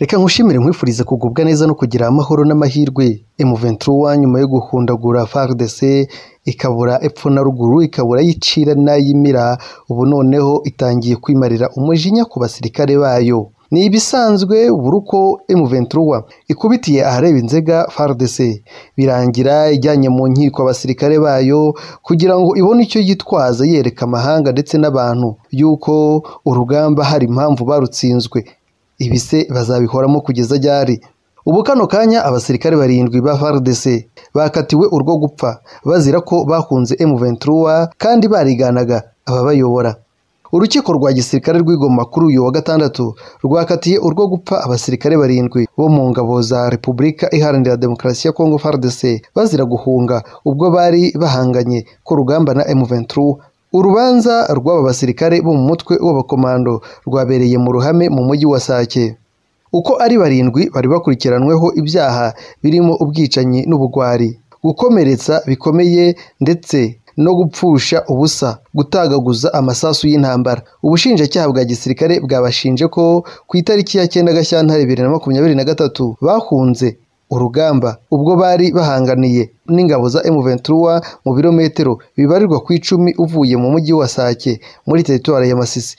reka nkushimire nkwifurize kugubwa neza no kugira amahoro n'amahirwe emuventura nyuma yo guhundagura fardc ikabura epfo na ruguru ikabura yicira n'ayimira ubu noneho itangiye kwimarira umujinya ku basirikare bayo ni ibisanzwe buri uko emuventura ikubitiye ahareba inzega fardc birangira ijyanye mu nkiko abasirikare bayo kugira ngo ibone icyo yitwaza yereka amahanga ndetse n'abantu y'uko urugamba hari impamvu barutsinzwe ibi se bazabihoramo kugeza ryari ubu kano kanya abasirikare barindwi ba FARDC bakatiwe urwo gupfa bazira ko bahunze M23 kandi bariganaga ababayobora urukiko rwa gisirikare rw'igoma kuri uyu wa gatandatu rwakatiye urwo gupfa abasirikare barindwi bo mu ngabo za repubulika iharanira demokarasi ya kongo fardc bazira guhunga ubwo bari bahanganye ku rugamba na M23 Urubanza rw'aba basirikare bo mu mutwe w'abakomando rwabereye mu ruhame mu mujyi wa Sake. Uko ari barindwi bari bakurikiranweho ibyaha birimo ubwicanyi n'ubugwari, gukomeretsa bikomeye ndetse no gupfusha ubusa, gutagaguza amasasu y'intambara. Ubushinjacyaha bwa gisirikare bwabashinje ko ku itariki ya cyenda Gashyantare bibiri na makumyabiri na gatatu bahunze urugamba ubwo bari bahanganiye n'ingabo za M23 mu birometero bibarirwa ku icumi uvuye mu mujyi wa Sake muri teritwari ya Masisi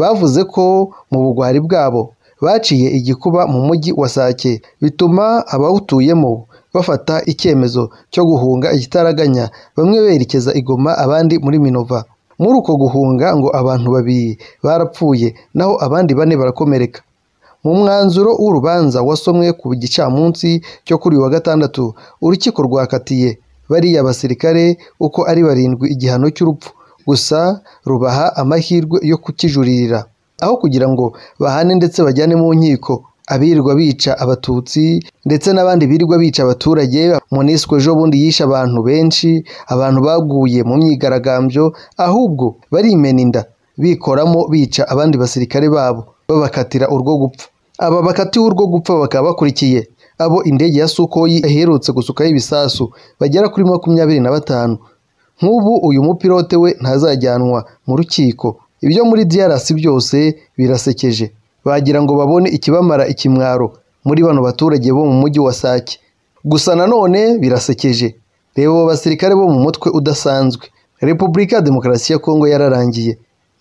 bavuze ko mu bugwari bwabo baciye igikuba mu mujyi wa Sake bituma abawutuyemo bafata icyemezo cyo guhunga igitaraganya bamwe berekeza igoma abandi muri Minova muri uko guhunga ngo abantu babiri barapfuye naho abandi bane barakomereka mu mwanzuro w'urubanza wasomwe ku gicamunsi cyo kuri uyu wa gatandatu urukiko rwakatiye bariya basirikare uko ari barindwi igihano cy'urupfu gusa rubaha amahirwe yo kukijuririra aho kugira ngo bahane ndetse bajyane mu nkiko abirirwa bica abatutsi ndetse n'abandi birirwa bica abaturage monisco ejo bundi yishe abantu benshi abantu baguye mu myigaragambyo ahubwo barimena inda bikoramo bica abandi basirikare babo babakatira urwo gupfa aba bakatiwe urwo gupfa bakaba bakurikiye abo indege ya sukoyi iherutse gusukaho ibisasu bagera kuri makumyabiri na batanu nk'ubu uyu mupilote we ntazajyanwa mu rukiko ibyo muri DRC byose birasekeje bagira ngo babone ikibamara ikimwaro muri bano baturage bo mu mujyi wa Sake gusa nanone birasekeje reba abo basirikare bo mu mutwe udasanzwe repubulika ya demokarasi ya kongo yararangiye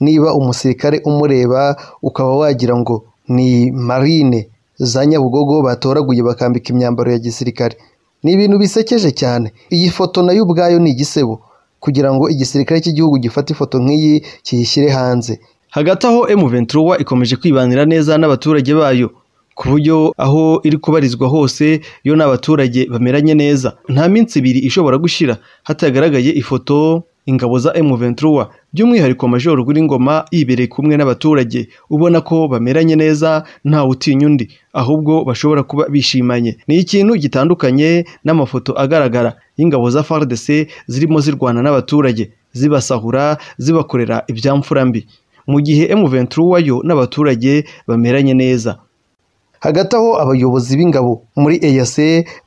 niba umusirikare umureba ukaba wagira ngo ni marine za Nyabugogo batoraguye bakambika imyambaro ya gisirikare ni ibintu bisekeje cyane iyi foto nayo ubwayo ni igisebo kugira ngo igisirikare cy'igihugu gifate ifoto nk'iyi kiyishyire hanze hagati aho emuventuruwa ikomeje kwibanira neza n'abaturage bayo ku buryo aho iri kubarizwa hose yo n'abaturage bameranye neza nta minsi ibiri ishobora gushira hatagaragaye ifoto ingabo za emuventuruwa by'umwihariko majoro Rw'iringoma yibereye kumwe n'abaturage ubona ko bameranye neza ntawe utinya undi ahubwo bashobora kuba bishimanye ni ikintu gitandukanye n'amafoto agaragara y'ingabo za FARDC zirimo zirwana n'abaturage zibasahura zibakorera ibyamfura mbi mu gihe M23 n'abaturage bameranye neza hagati aho abayobozi b'ingabo muri EAC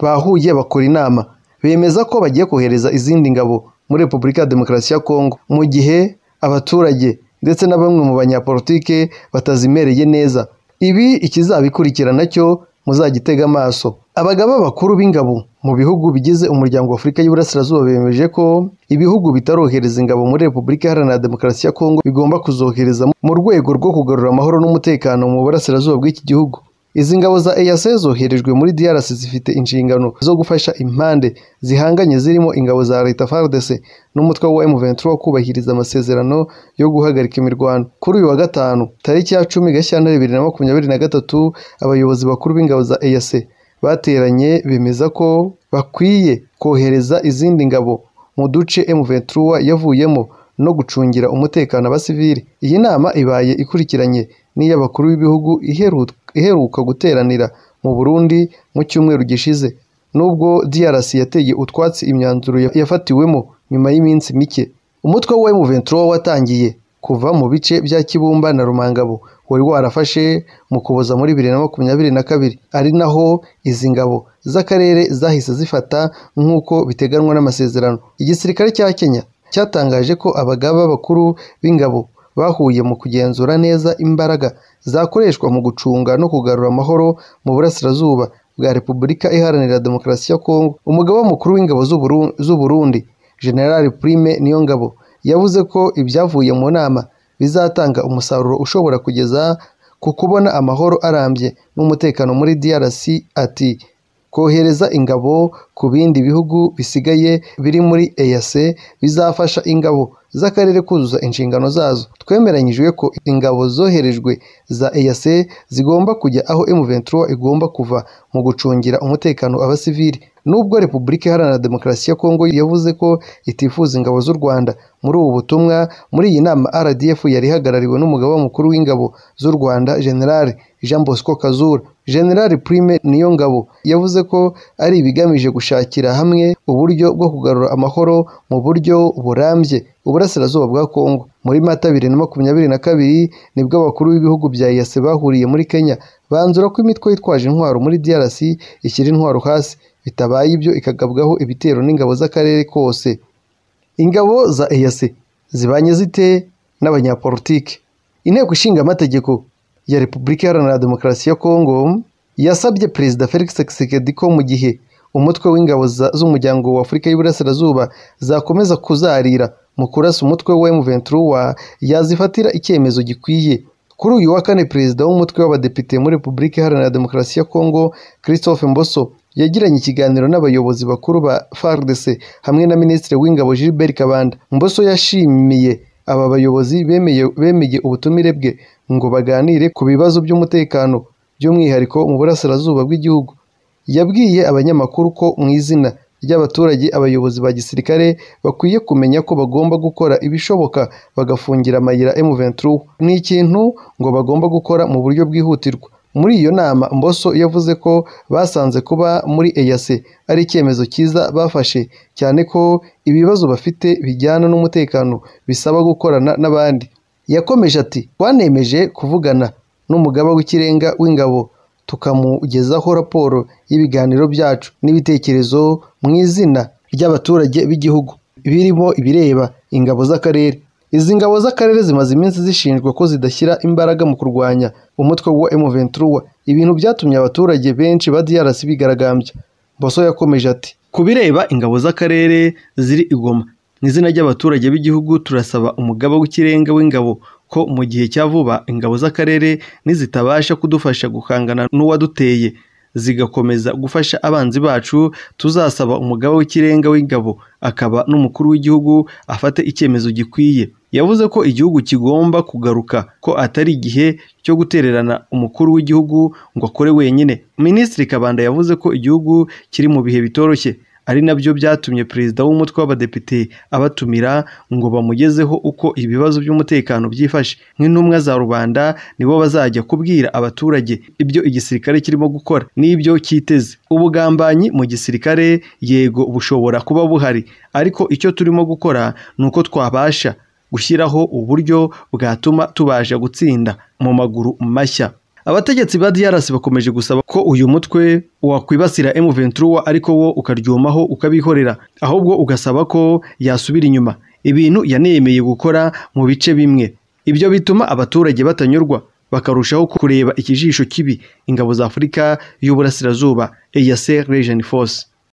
bahuye bakora inama bemeza ko bagiye kohereza izindi ngabo muri repubulika ya demokarasi ya kongo mu gihe abaturage ndetse na bamwe mu banyapolitike batazimereye neza ibi ikizabikurikira nacyo muzagitega amaso abagabo bakuru b'ingabo mu bihugu bigize umuryango w'afurika y’Iburasirazuba bemeje ko ibihugu bitarohereza ingabo muri repubulika iharanira demokarasi ya kongo bigomba kuzohereza mu rwego rwo kugarura amahoro n'umutekano mu burasirazuba bw'iki gihugu Izi ngabo za EAC zoherejwe muri DRC zifite inshingano zo gufasha impande zihanganye zirimo ingabo za leta FARDC n'umutwe wa M23 kubahiriza amasezerano yo guhagarika imirwano. Kuri uyu wa gatanu tariki ya cumi na bibiri makumyabiri na gatatu abayobozi bakuru b'ingabo za EAC bateranye bemeza ko bakwiye kohereza izindi ngabo mu duce M23 yavuyemo no gucungira umutekano abasivili. Iyi nama ibaye ikurikiranye n'iy'abakuru b'ibihugu iheruka guteranira mu Burundi mu cyumweru gishize nubwo DRC yateye utwatsi imyanzuro yafatiwemo nyuma y'iminsi mike umutwe wa M23 watangiye kuva mu bice bya Kibumba na Rumangabo wari warafashe mu kuboza muri bibiri na makumyabiri na kabiri ari naho izi ngabo z'akarere zahise zifata nk'uko biteganywa n'amasezerano igisirikare cya Kenya cyatangaje ko abagaba bakuru b'ingabo bahuye mu kugenzura neza imbaraga zakoreshwa mu gucunga no kugarura amahoro mu burasirazuba bwa Repubulika Iharanira Demokarasi ya Kongo Umugabo mukuru w'ingabo z'u Burundi General Prime Niyongabo yavuze ko ibyavuye mu nama bizatanga umusaruro ushobora kugeza ku kubona amahoro arambye n'umutekano muri DRC ati kohereza ingabo ku bindi bihugu bisigaye biri muri EAC bizafasha ingabo z'akarere kuzuza inshingano zazo twemeranyijwe ko ingabo zoherejwe za EAC zigomba kujya aho M23 igomba kuva mu gucungira umutekano abasivili nubwo Repubulika Iharanira Demokarasi ya Kongo yavuze ko itifuza ingabo z'u Rwanda muri ubu butumwa muri iyi nama RDF yari ihagarariwe n’umugabo mukuru w'ingabo z'u Rwanda General Jean Bosco Kazura General Prime Niyongabo yavuze ko ari ibigamije gushakira hamwe uburyo bwo kugarura amahoro mu buryo burambye Uburasirazuba bwa Kongo muri Mata bibiri na makumyabiri na kabiri nibwo abakuru b'ibihugu bya EAC bahuriye muri Kenya banzura ko imitwe yitwaje intwaro muri DRC ishyira intwaro hasi bitabaye ibyo ikagabwaho ibitero n'ingabo z'akarere kose ingabo za EAC zibanye zite n'abanyapolitiki Inteko Ishinga Amategeko ya Repubulika Iharanira Demokarasi ya Kongo yasabye Perezida Felix Tshisekedi ko mu gihe umutwe w'ingabo z'umuryango wa Afurika y'Iburasirazuba zakomeza kuzarira mu kurasa umutwe wa m yazifatira icyemezo gikwiye kuri uyu wa kane perezida w'umutwe w'abadepite muri Repubulika Iharanira Demokarasi ya Kongo Christophe Mboso yagiranye ikiganiro n'abayobozi bakuru ba FARDC hamwe na Minisitiri w'Ingabo Gilbert Kabanda Mboso yashimiye Aba bayobozi bemeye ubutumire bwe ngo baganire ku bibazo by'umutekano by'umwihariko mu burasirazuba bw'igihugu yabwiye abanyamakuru ko mu izina ry'abaturage abayobozi ba gisirikare bakwiye kumenya ko bagomba gukora ibishoboka bagafungira amayira m ni ikintu ngo bagomba gukora mu buryo bwihutirwa Muri iyo nama Mbosso yavuze ko basanze kuba muri EAC ari icyemezo cyiza bafashe cyane ko ibibazo bafite bijyana n'umutekano bisaba gukorana n'abandi yakomeje ati twanemeje kuvugana n'umugaba w'ikirenga w'ingabo tukamugezaho raporo y'ibiganiro byacu n'ibitekerezo mu izina ry'abaturage b'igihugu birimo ibireba ingabo z'akarere Izi ngabo z'akarere zimaze iminsi zishinjwa ko zidashyira imbaraga mu kurwanya umutwe wa M23 ibintu byatumye abaturage benshi ba DRC bigaragambya Boso yakomeje ati “Kubireba ingabo z'akarere ziri igoma. Goma izina ry'abaturage b'igihugu turasaba umugaba w'ikirenga w'ingabo ko mu gihe cya vuba ingabo z'akarere nizitabasha kudufasha guhangana n'uwaduteye zigakomeza gufasha abanzi bacu tuzasaba umugaba w'ikirenga w'ingabo akaba n'umukuru w'igihugu afate icyemezo gikwiye yavuze ko igihugu kigomba kugaruka ko atari igihe cyo gutererana umukuru w'igihugu ngo akore wenyine minisitiri kabanda yavuze ko igihugu kiri mu bihe bitoroshye ari nabyo byatumye perezida w'umutwe w'abadepite abatumira ngo bamugezeho uko ibibazo by'umutekano byifashe nk'intumwa za rubanda nibo bazajya kubwira abaturage ibyo igisirikare kirimo gukora n'ibyo cyiteze ubugambanyi mu gisirikare yego bushobora kuba buhari ariko icyo turimo gukora ni uko twabasha gushyiraho uburyo bwatuma tubasha gutsinda mu maguru mashya abategetsi ba DRC bakomeje gusaba ko uyu mutwe wakwibasira M23 ariko wo ukaryomaho ukabihorera ahubwo ugasaba ko yasubira inyuma ibintu yaneyemeye gukora mu bice bimwe ibyo bituma abaturage batanyurwa bakarushaho kureba ikijisho kibi ingabo za Afurika y'Uburasirazuba EAC Region Force